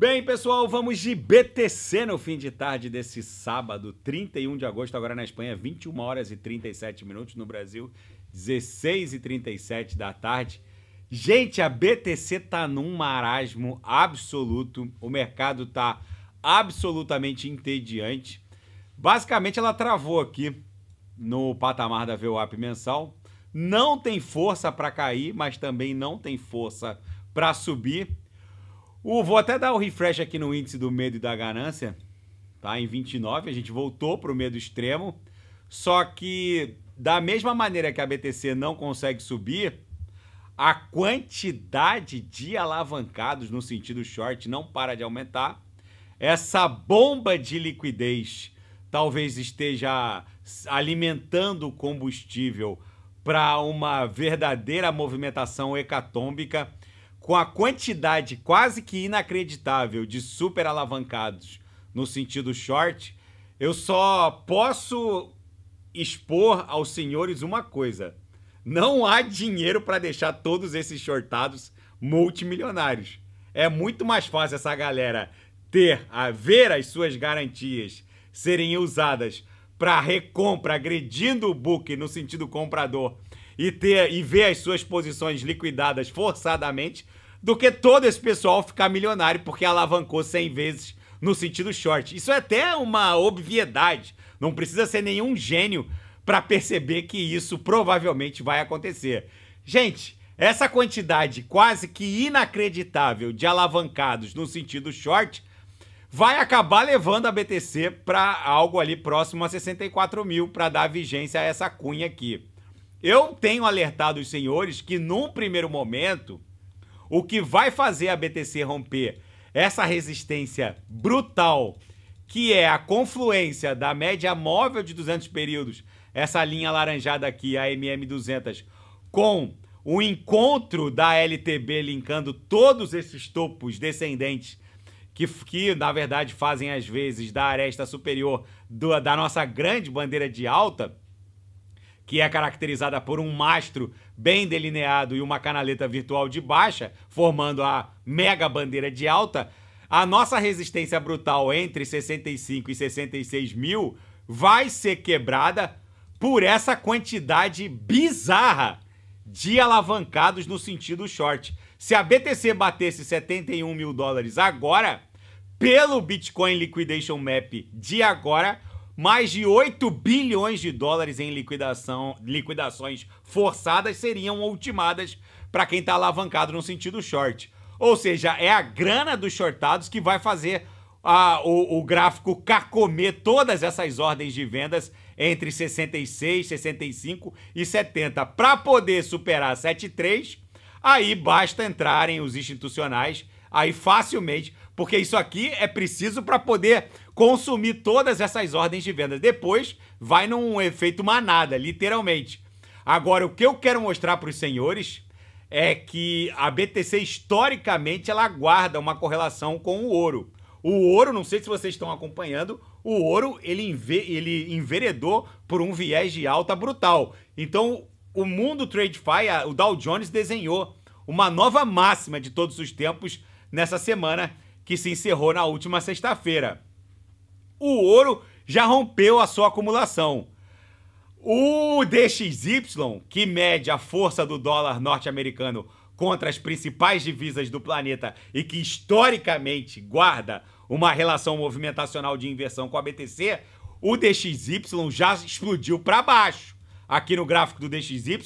Bem, pessoal, vamos de BTC no fim de tarde desse sábado, 31 de agosto, agora na Espanha, 21 horas e 37 minutos, no Brasil, 16 e 37 da tarde. Gente, a BTC tá num marasmo absoluto, o mercado tá absolutamente entediante. Basicamente, ela travou aqui no patamar da VWAP mensal. Não tem força para cair, mas também não tem força para subir. O, vou até dar o um refresh aqui no índice do medo e da ganância. Tá? Em 29, a gente voltou para o medo extremo. Só que, da mesma maneira que a BTC não consegue subir, a quantidade de alavancados no sentido short não para de aumentar. Essa bomba de liquidez talvez esteja alimentando o combustível para uma verdadeira movimentação hecatômbica com a quantidade quase que inacreditável de super alavancados no sentido short, eu só posso expor aos senhores uma coisa: não há dinheiro para deixar todos esses shortados multimilionários. É muito mais fácil essa galera ter a ver as suas garantias serem usadas para recompra, agredindo o book no sentido comprador e ter e ver as suas posições liquidadas forçadamente do que todo esse pessoal ficar milionário porque alavancou 100 vezes no sentido short. Isso é até uma obviedade. Não precisa ser nenhum gênio para perceber que isso provavelmente vai acontecer. Gente, essa quantidade quase que inacreditável de alavancados no sentido short vai acabar levando a BTC para algo ali próximo a 64 mil para dar vigência a essa cunha aqui. Eu tenho alertado os senhores que num primeiro momento o que vai fazer a BTC romper essa resistência brutal, que é a confluência da média móvel de 200 períodos, essa linha laranjada aqui, a MM200, com o encontro da LTB linkando todos esses topos descendentes que, que na verdade fazem às vezes da aresta superior do, da nossa grande bandeira de alta, que é caracterizada por um mastro bem delineado e uma canaleta virtual de baixa, formando a mega bandeira de alta, a nossa resistência brutal entre 65 e 66 mil vai ser quebrada por essa quantidade bizarra de alavancados no sentido short. Se a BTC batesse 71 mil dólares agora, pelo Bitcoin Liquidation Map de agora, mais de 8 bilhões de dólares em liquidação, liquidações forçadas seriam ultimadas para quem está alavancado no sentido short. Ou seja, é a grana dos shortados que vai fazer a, o, o, gráfico carcomer todas essas ordens de vendas entre 66, 65 e 70. Para poder superar 73, aí basta entrarem os institucionais aí facilmente, porque isso aqui é preciso para poder consumir todas essas ordens de vendas. Depois vai num efeito manada, literalmente. Agora, o que eu quero mostrar para os senhores é que a BTC historicamente ela guarda uma correlação com o ouro. O ouro, não sei se vocês estão acompanhando, o ouro ele, ele enveredou por um viés de alta brutal. Então, o mundo TradeFi, o Dow Jones desenhou uma nova máxima de todos os tempos nessa semana que se encerrou na última sexta-feira. O ouro já rompeu a sua acumulação. O DXY, que mede a força do dólar norte-americano contra as principais divisas do planeta e que historicamente guarda uma relação movimentacional de inversão com a BTC, o DXY já explodiu para baixo. Aqui no gráfico do DXY,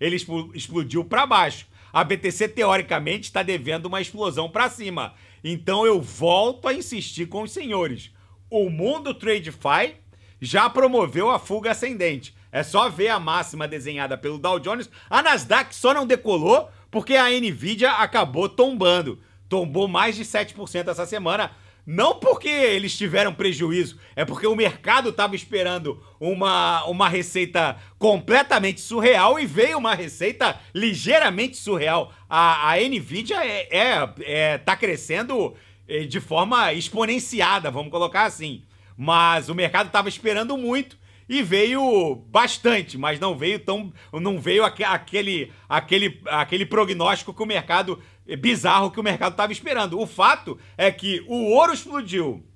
ele explodiu para baixo. A BTC teoricamente está devendo uma explosão para cima. Então eu volto a insistir com os senhores o mundo TradeFi já promoveu a fuga ascendente. É só ver a máxima desenhada pelo Dow Jones. A Nasdaq só não decolou porque a Nvidia acabou tombando. Tombou mais de 7% essa semana. Não porque eles tiveram prejuízo, é porque o mercado estava esperando uma, uma receita completamente surreal e veio uma receita ligeiramente surreal. A, a Nvidia é, é, é tá crescendo é, de forma exponenciada, vamos colocar assim. Mas o mercado estava esperando muito e veio bastante, mas não veio tão, não veio aquele aquele aquele prognóstico que o mercado é, bizarro que o mercado estava esperando. O fato é que o ouro explodiu.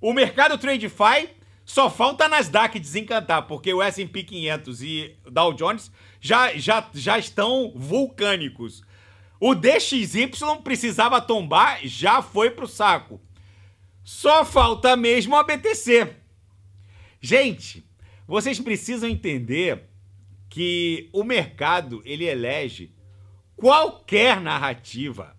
O mercado TradeFi só falta a Nasdaq desencantar, porque o S&P 500 e Dow Jones já, já, já estão vulcânicos. O DXY precisava tombar, já foi pro saco. Só falta mesmo a BTC. Gente, vocês precisam entender que o mercado ele elege qualquer narrativa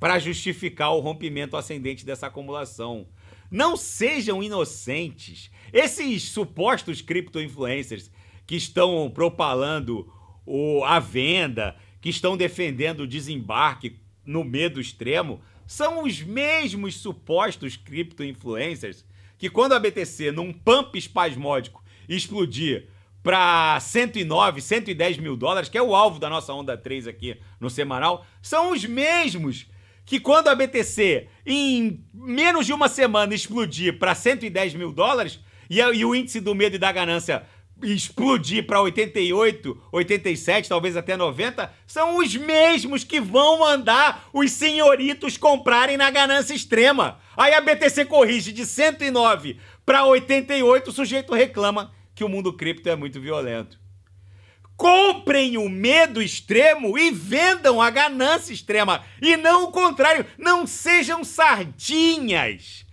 para justificar o rompimento ascendente dessa acumulação. Não sejam inocentes. Esses supostos cripto influencers que estão propalando o, a venda, que estão defendendo o desembarque no medo extremo são os mesmos supostos cripto-influencers que, quando a BTC, num pump espasmódico, explodir para 109, 110 mil dólares, que é o alvo da nossa onda 3 aqui no semanal, são os mesmos que, quando a BTC, em menos de uma semana, explodir para 110 mil dólares e, é, e o índice do medo e da ganância explodir para 88, 87, talvez até 90, são os mesmos que vão mandar os senhoritos comprarem na ganância extrema. Aí a BTC corrige de 109 para 88, o sujeito reclama que o mundo cripto é muito violento. Comprem o medo extremo e vendam a ganância extrema. E não o contrário. Não sejam sardinhas.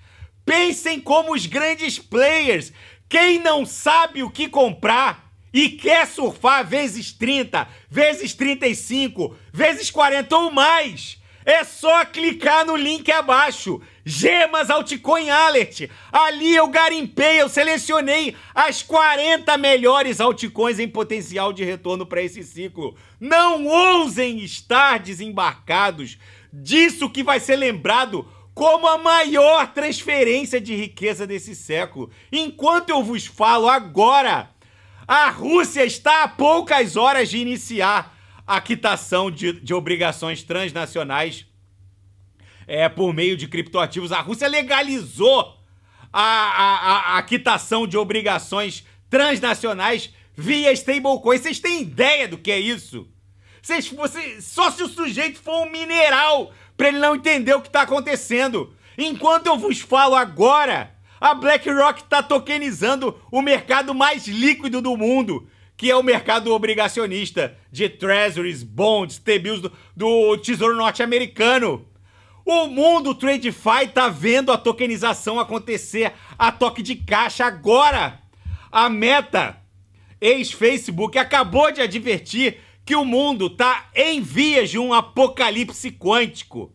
Pensem como os grandes players. Quem não sabe o que comprar e quer surfar vezes 30, vezes 35, vezes 40 ou mais, é só clicar no link abaixo. Gemas Altcoin Alert. Ali eu garimpei, eu selecionei as 40 melhores altcoins em potencial de retorno para esse ciclo. Não ousem estar desembarcados disso que vai ser lembrado como a maior transferência de riqueza desse século. Enquanto eu vos falo agora, a Rússia está a poucas horas de iniciar a quitação de, de obrigações transnacionais é, por meio de criptoativos. A Rússia legalizou a, a, a, a quitação de obrigações transnacionais via stablecoin. Vocês têm ideia do que é isso? Vocês, você, só se o sujeito for um mineral para ele não entender o que está acontecendo. Enquanto eu vos falo agora, a BlackRock está tokenizando o mercado mais líquido do mundo, que é o mercado obrigacionista de treasuries, bonds, T-bills do, do Tesouro Norte-Americano. O mundo TradeFi está vendo a tokenização acontecer a toque de caixa agora. A Meta, ex-Facebook, acabou de advertir que o mundo está em vias de um apocalipse quântico,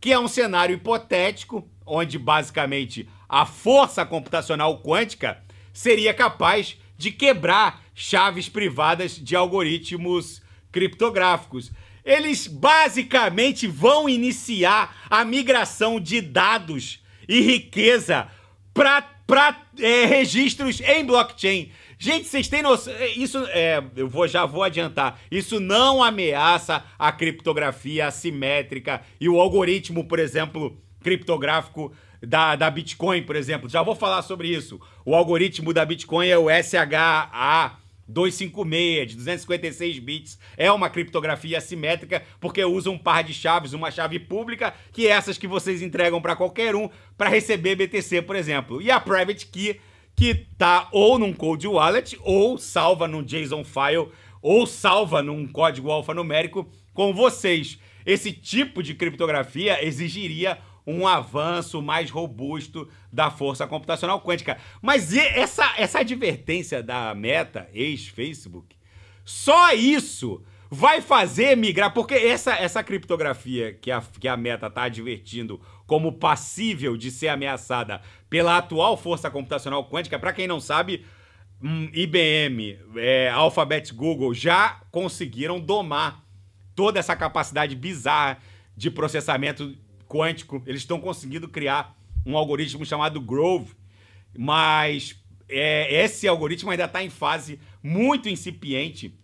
que é um cenário hipotético, onde basicamente a força computacional quântica seria capaz de quebrar chaves privadas de algoritmos criptográficos. Eles basicamente vão iniciar a migração de dados e riqueza para é, registros em blockchain. Gente, vocês têm noção? É, isso, é, eu vou, já vou adiantar. Isso não ameaça a criptografia assimétrica e o algoritmo, por exemplo, criptográfico da, da Bitcoin, por exemplo. Já vou falar sobre isso. O algoritmo da Bitcoin é o SHA. 256, de 256 bits, é uma criptografia assimétrica porque usa um par de chaves, uma chave pública, que é essas que vocês entregam para qualquer um para receber BTC, por exemplo. E a private key que tá ou num cold wallet, ou salva num JSON file, ou salva num código alfanumérico com vocês. Esse tipo de criptografia exigiria um avanço mais robusto da força computacional quântica. Mas essa, essa advertência da Meta, ex-Facebook, só isso vai fazer migrar, porque essa, essa criptografia que a, que a Meta está advertindo como passível de ser ameaçada pela atual força computacional quântica, para quem não sabe, IBM, hum, é, Alphabet, Google já conseguiram domar toda essa capacidade bizarra de processamento quântico. Eles estão conseguindo criar um algoritmo chamado Grove, mas é, esse algoritmo ainda está em fase muito incipiente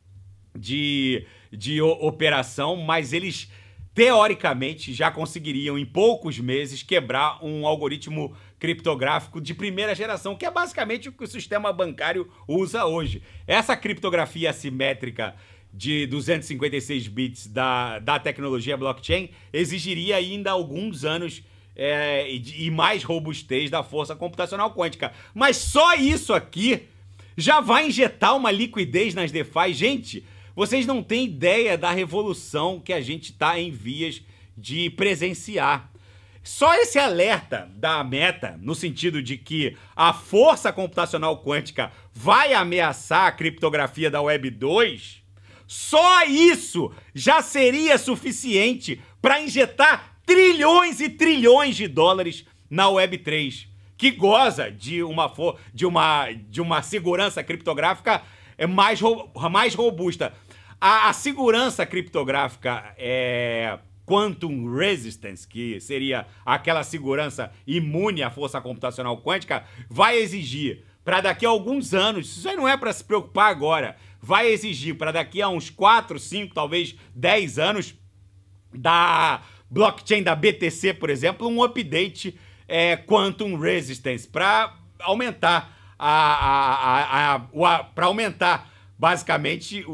de, de operação, mas eles teoricamente já conseguiriam em poucos meses quebrar um algoritmo criptográfico de primeira geração, que é basicamente o que o sistema bancário usa hoje. Essa criptografia assimétrica de 256 bits da, da tecnologia blockchain exigiria ainda alguns anos é, e, e mais robustez da força computacional quântica. Mas só isso aqui já vai injetar uma liquidez nas DeFi. Gente, vocês não têm ideia da revolução que a gente está em vias de presenciar. Só esse alerta da Meta, no sentido de que a força computacional quântica vai ameaçar a criptografia da Web 2, só isso já seria suficiente para injetar trilhões e trilhões de dólares na Web 3, que goza de uma, de uma, de uma segurança criptográfica é, mais, mais robusta. A, a segurança criptográfica é quantum resistance, que seria aquela segurança imune à força computacional quântica, vai exigir para daqui a alguns anos, isso aí não é para se preocupar agora, vai exigir para daqui a uns 4, 5, talvez 10 anos da blockchain da BTC, por exemplo, um update é, quantum resistance para aumentar a, a, a, a, a para aumentar basicamente o,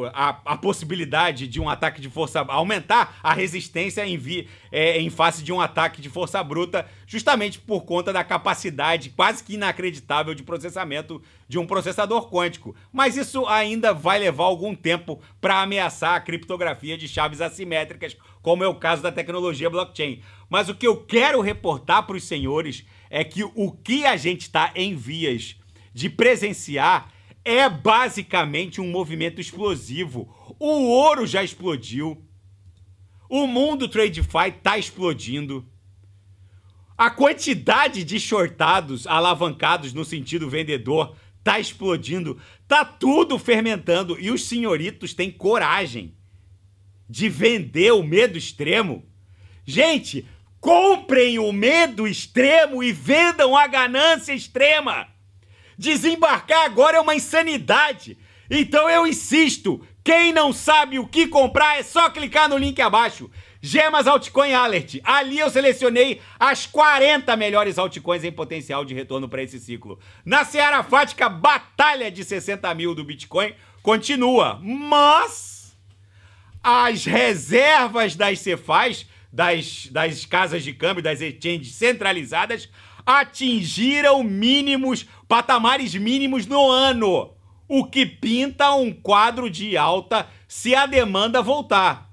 o a, a, possibilidade de um ataque de força aumentar a resistência em, vi, é, em face de um ataque de força bruta, justamente por conta da capacidade quase que inacreditável de processamento de um processador quântico. Mas isso ainda vai levar algum tempo para ameaçar a criptografia de chaves assimétricas, como é o caso da tecnologia blockchain. Mas o que eu quero reportar para os senhores é que o que a gente está em vias de presenciar é basicamente um movimento explosivo. O ouro já explodiu. O mundo TradeFi está explodindo. A quantidade de shortados alavancados no sentido vendedor está explodindo, tá tudo fermentando e os senhoritos têm coragem de vender o medo extremo. Gente, comprem o medo extremo e vendam a ganância extrema. Desembarcar agora é uma insanidade. Então eu insisto, quem não sabe o que comprar é só clicar no link abaixo. Gemas Altcoin Alert. Ali eu selecionei as 40 melhores altcoins em potencial de retorno para esse ciclo. Na Seara Fática, batalha de 60 mil do Bitcoin continua, mas as reservas das Cefaz, das, das casas de câmbio, das exchanges centralizadas, atingiram mínimos, patamares mínimos no ano, o que pinta um quadro de alta se a demanda voltar.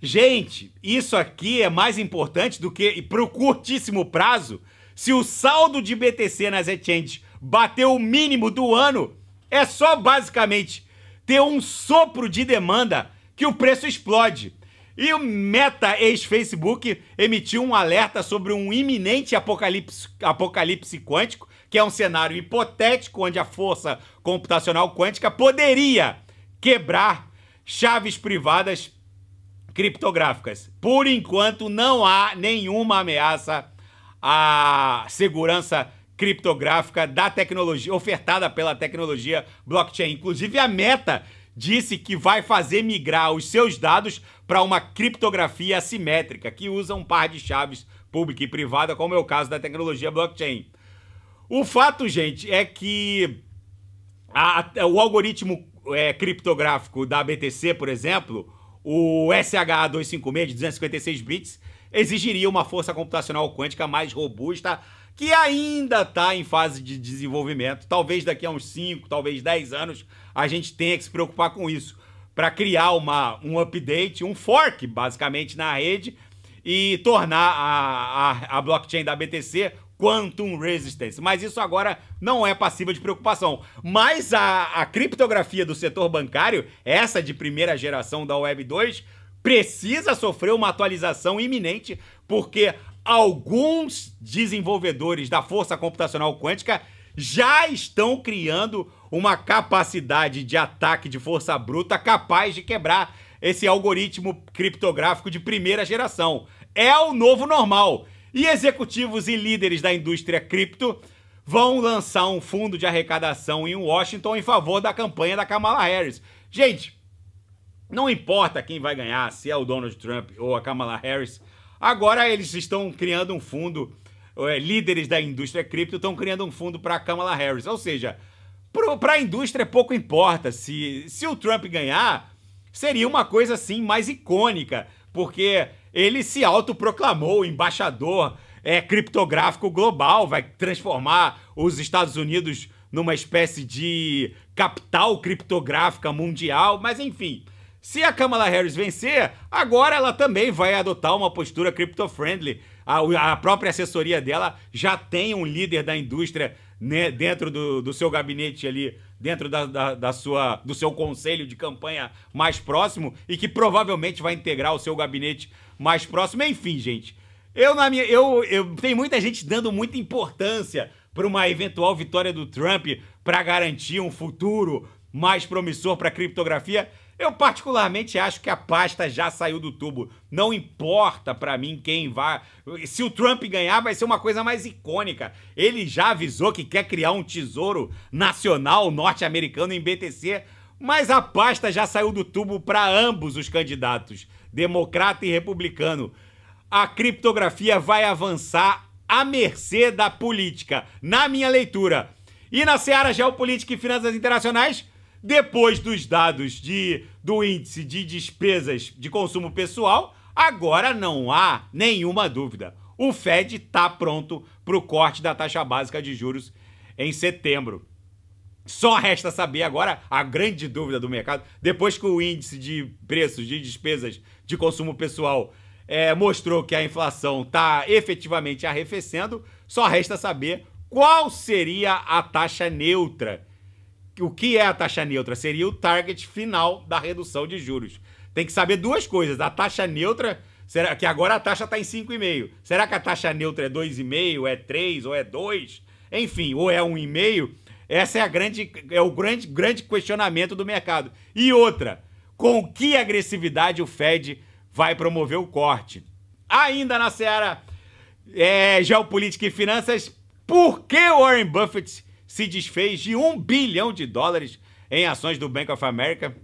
Gente, isso aqui é mais importante do que para o curtíssimo prazo. Se o saldo de BTC nas exchanges bater o mínimo do ano, é só basicamente ter um sopro de demanda que o preço explode. E o Meta, ex-Facebook, emitiu um alerta sobre um iminente apocalipse, apocalipse quântico, que é um cenário hipotético onde a força computacional quântica poderia quebrar chaves privadas criptográficas. Por enquanto, não há nenhuma ameaça à segurança criptográfica da tecnologia ofertada pela tecnologia blockchain. Inclusive a Meta disse que vai fazer migrar os seus dados para uma criptografia assimétrica que usa um par de chaves pública e privada, como é o caso da tecnologia blockchain. O fato, gente, é que a, o algoritmo é, criptográfico da BTC, por exemplo, o SHA256 de 256 bits, exigiria uma força computacional quântica mais robusta que ainda está em fase de desenvolvimento. Talvez daqui a uns 5, talvez 10 anos a gente tenha que se preocupar com isso para criar uma, um update, um fork basicamente na rede e tornar a, a, a blockchain da BTC Quantum Resistance. Mas isso agora não é passível de preocupação. Mas a, a criptografia do setor bancário, essa de primeira geração da Web 2, precisa sofrer uma atualização iminente, porque alguns desenvolvedores da força computacional quântica já estão criando uma capacidade de ataque de força bruta capaz de quebrar esse algoritmo criptográfico de primeira geração. É o novo normal. E executivos e líderes da indústria cripto vão lançar um fundo de arrecadação em Washington em favor da campanha da Kamala Harris. Gente, não importa quem vai ganhar, se é o Donald Trump ou a Kamala Harris, agora eles estão criando um fundo, é, líderes da indústria cripto estão criando um fundo para a Kamala Harris. Ou seja, para a indústria pouco importa. Se, se o Trump ganhar, seria uma coisa assim mais icônica, porque ele se autoproclamou embaixador é, criptográfico global, vai transformar os Estados Unidos numa espécie de capital criptográfica mundial, mas enfim. Se a Kamala Harris vencer, agora ela também vai adotar uma postura crypto friendly A, a, própria assessoria dela já tem um líder da indústria né, dentro do, do, seu gabinete ali, dentro da, da, da, sua, do seu conselho de campanha mais próximo e que provavelmente vai integrar o seu gabinete mais próximo. Enfim, gente, eu na minha, eu, eu tem muita gente dando muita importância para uma eventual vitória do Trump para garantir um futuro mais promissor para a criptografia. Eu particularmente acho que a pasta já saiu do tubo. Não importa para mim quem vá. Se o Trump ganhar, vai ser uma coisa mais icônica. Ele já avisou que quer criar um tesouro nacional norte-americano em BTC, mas a pasta já saiu do tubo para ambos os candidatos, democrata e republicano. A criptografia vai avançar à mercê da política, na minha leitura. E na seara geopolítica e finanças internacionais, depois dos dados de, do índice de despesas de consumo pessoal, agora não há nenhuma dúvida. O Fed está pronto para o corte da taxa básica de juros em setembro. Só resta saber agora a grande dúvida do mercado. Depois que o índice de preços de despesas de consumo pessoal é, mostrou que a inflação está efetivamente arrefecendo, só resta saber qual seria a taxa neutra o que é a taxa neutra? Seria o target final da redução de juros. Tem que saber duas coisas. A taxa neutra, será que agora a taxa está em 5,5. Será que a taxa neutra é 2,5, é 3 ou é 2? Enfim, ou é 1,5? Essa é a grande é o grande grande questionamento do mercado. E outra, com que agressividade o Fed vai promover o corte? Ainda na seara é, geopolítica e finanças, por que Warren Buffett se desfez de um bilhão de dólares em ações do Bank of America.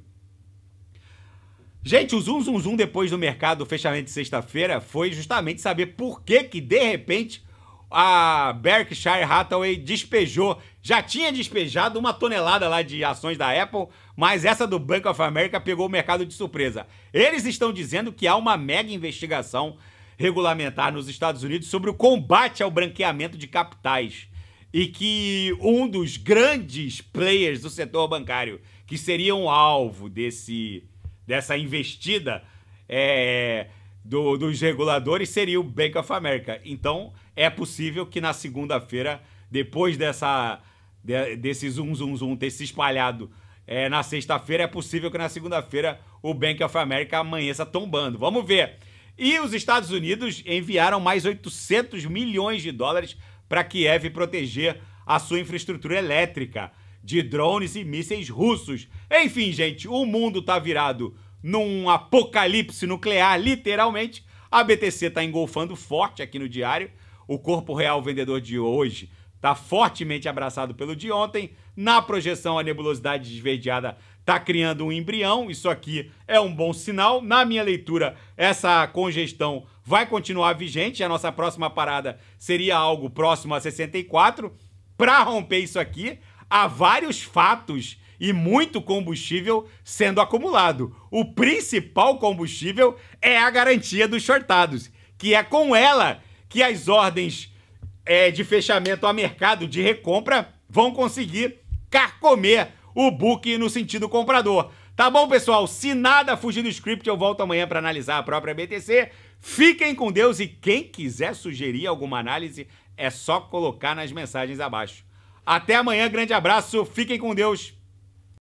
Gente, o zoom, zoom, zoom depois do mercado, fechamento de sexta-feira, foi justamente saber por que que, de repente, a Berkshire Hathaway despejou, já tinha despejado uma tonelada lá de ações da Apple, mas essa do Bank of America pegou o mercado de surpresa. Eles estão dizendo que há uma mega investigação regulamentar nos Estados Unidos sobre o combate ao branqueamento de capitais e que um dos grandes players do setor bancário que seria um alvo desse, dessa investida é, do, dos reguladores seria o Bank of America. Então, é possível que na segunda-feira, depois dessa, de, desse zoom, zoom, zoom, ter se espalhado é, na sexta-feira, é possível que na segunda-feira o Bank of America amanheça tombando. Vamos ver. E os Estados Unidos enviaram mais 800 milhões de dólares para Kiev proteger a sua infraestrutura elétrica de drones e mísseis russos. Enfim, gente, o mundo está virado num apocalipse nuclear, literalmente. A BTC está engolfando forte aqui no diário. O corpo real vendedor de hoje está fortemente abraçado pelo de ontem. Na projeção, a nebulosidade esverdeada está criando um embrião, isso aqui é um bom sinal. Na minha leitura, essa congestão vai continuar vigente, a nossa próxima parada seria algo próximo a 64. Para romper isso aqui, há vários fatos e muito combustível sendo acumulado. O principal combustível é a garantia dos shortados, que é com ela que as ordens é, de fechamento a mercado de recompra vão conseguir carcomer o book no sentido comprador. Tá bom, pessoal? Se nada fugir do script, eu volto amanhã para analisar a própria BTC. Fiquem com Deus e quem quiser sugerir alguma análise, é só colocar nas mensagens abaixo. Até amanhã, grande abraço, fiquem com Deus.